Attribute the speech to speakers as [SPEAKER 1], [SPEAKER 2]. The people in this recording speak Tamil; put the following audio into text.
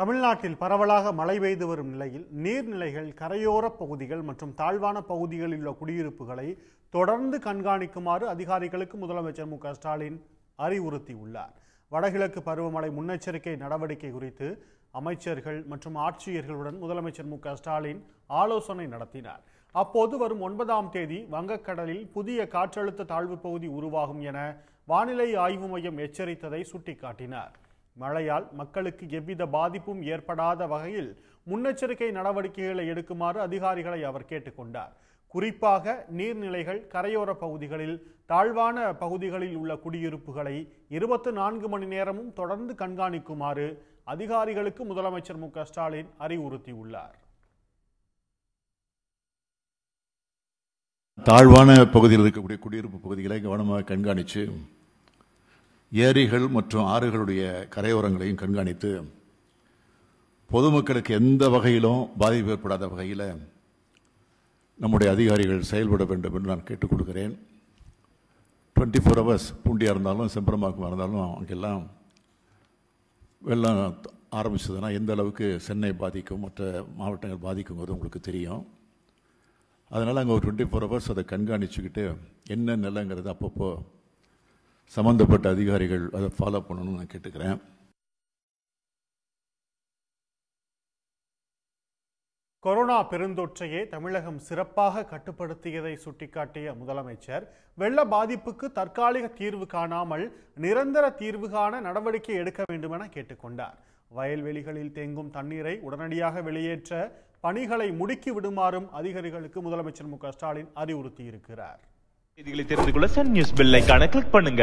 [SPEAKER 1] தமிழ்நாட்டில் பரவலாக மழை பெய்து வரும் நிலையில் நீர்நிலைகள் கரையோர பகுதிகள் மற்றும் தாழ்வான பகுதிகளில் உள்ள குடியிருப்புகளை தொடர்ந்து கண்காணிக்குமாறு அதிகாரிகளுக்கு முதலமைச்சர் மு ஸ்டாலின் அறிவுறுத்தியுள்ளார் வடகிழக்கு பருவமழை முன்னெச்சரிக்கை நடவடிக்கை குறித்து அமைச்சர்கள் மற்றும் ஆட்சியர்களுடன் முதலமைச்சர் மு ஸ்டாலின் ஆலோசனை நடத்தினார் அப்போது வரும் ஒன்பதாம் தேதி வங்கக்கடலில் புதிய காற்றழுத்த தாழ்வு பகுதி உருவாகும் என வானிலை ஆய்வு மையம் எச்சரித்ததை சுட்டிக்காட்டினார் மழையால் மக்களுக்கு எவ்வித பாதிப்பும் ஏற்படாத வகையில் முன்னெச்சரிக்கை நடவடிக்கைகளை எடுக்குமாறு அதிகாரிகளை அவர் கேட்டுக்கொண்டார் குறிப்பாக நீர்நிலைகள் கரையோர பகுதிகளில் தாழ்வான பகுதிகளில் உள்ள குடியிருப்புகளை இருபத்து நான்கு மணி நேரமும் தொடர்ந்து கண்காணிக்குமாறு அதிகாரிகளுக்கு முதலமைச்சர் மு ஸ்டாலின் அறிவுறுத்தியுள்ளார்
[SPEAKER 2] தாழ்வான பகுதியில் இருக்கக்கூடிய குடியிருப்பு பகுதிகளை கவனமாக கண்காணித்து ஏரிகள் மற்றும் ஆறுகளுடைய கரையோரங்களையும் கண்காணித்து பொதுமக்களுக்கு எந்த வகையிலும் பாதிப்பு ஏற்படாத வகையில் நம்முடைய அதிகாரிகள் செயல்பட வேண்டும் என்று நான் கேட்டுக் டுவெண்ட்டி ஃபோர் ஹவர்ஸ் பூண்டியாக இருந்தாலும் செம்பரமாக்கமாக இருந்தாலும் அங்கெல்லாம் வெள்ளம் ஆரம்பிச்சதுன்னா எந்த அளவுக்கு சென்னை பாதிக்கும் மற்ற மாவட்டங்கள் பாதிக்குங்கிறது உங்களுக்கு தெரியும் அதனால் அங்கே ஒரு டுவெண்ட்டி ஃபோர் ஹவர்ஸ் அதை கண்காணிச்சுக்கிட்டு என்ன நிலங்கிறது அப்பப்போ சம்பந்தப்பட்ட அதிகாரிகள் அதை ஃபாலோ பண்ணணும்னு நான் கேட்டுக்கிறேன்
[SPEAKER 1] கொரோனா பெருந்தொற்றையே தமிழகம் சிறப்பாக கட்டுப்படுத்தியதை சுட்டிக்காட்டிய முதலமைச்சர் வெள்ள பாதிப்புக்கு தற்காலிக தீர்வு காணாமல் நிரந்தர தீர்வு காண நடவடிக்கை எடுக்க வேண்டுமென கேட்டுக்கொண்டார் வயல்வெளிகளில் தேங்கும் தண்ணீரை உடனடியாக வெளியேற்ற பணிகளை முடுக்கி விடுமாறும் அதிகாரிகளுக்கு முதலமைச்சர் மு ஸ்டாலின் அறிவுறுத்தியிருக்கிறார் செய்திகளை தெரிந்து கொள்ள சன் நியூஸ் பில்லைக்கான கிளிக் பண்ணுங்க